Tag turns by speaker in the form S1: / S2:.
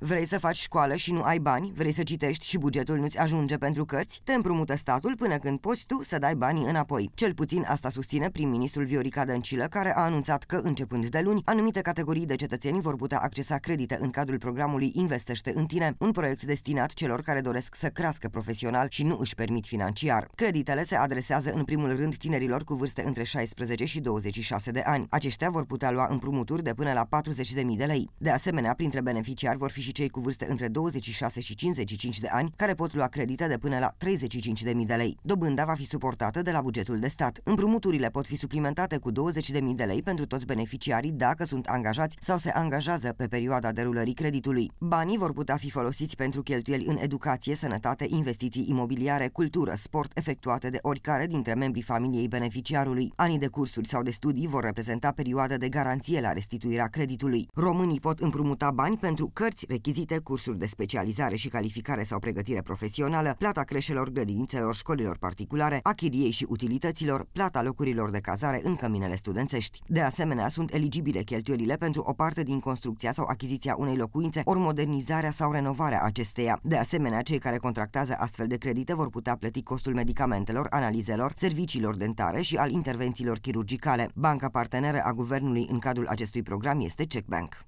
S1: Vrei să faci școală și nu ai bani? Vrei să citești și bugetul nu-ți ajunge pentru cărți? Te împrumută statul până când poți tu să dai banii înapoi. Cel puțin asta susține prim-ministrul Viorica Dăncilă, care a anunțat că, începând de luni, anumite categorii de cetățeni vor putea accesa credite în cadrul programului Investește în tine, un proiect destinat celor care doresc să crească profesional și nu își permit financiar. Creditele se adresează în primul rând tinerilor cu vârste între 16 și 26 de ani. Aceștia vor putea lua împrumuturi de până la 40.000 de lei. De asemenea, printre beneficiari vor fi și cei cu vârste între 26 și 55 de ani, care pot lua credite de până la 35.000 de lei. Dobânda va fi suportată de la bugetul de stat. Împrumuturile pot fi suplimentate cu 20.000 de lei pentru toți beneficiarii dacă sunt angajați sau se angajează pe perioada derulării creditului. Banii vor putea fi folosiți pentru cheltuieli în educație, sănătate, investiții imobiliare, cultură, sport efectuate de oricare dintre membrii familiei beneficiarului. Anii de cursuri sau de studii vor reprezenta perioada de garanție la restituirea creditului. Românii pot împrumuta bani pentru cărți, rechizite, cursuri de specializare și calificare sau pregătire profesională, plata creșelor, grădinițelor, școlilor particulare, a chiriei și utilităților, plata locurilor de cazare în căminele studențești. De asemenea, sunt eligibile cheltuielile pentru o parte din construcția sau achiziția unei locuințe, ori modernizarea sau renovarea acesteia. De asemenea, cei care contractează astfel de credite vor putea plăti costul medicamentelor, analizelor, serviciilor dentare și al intervențiilor chirurgicale. Banca parteneră a guvernului în cadrul acestui program este Checkbank.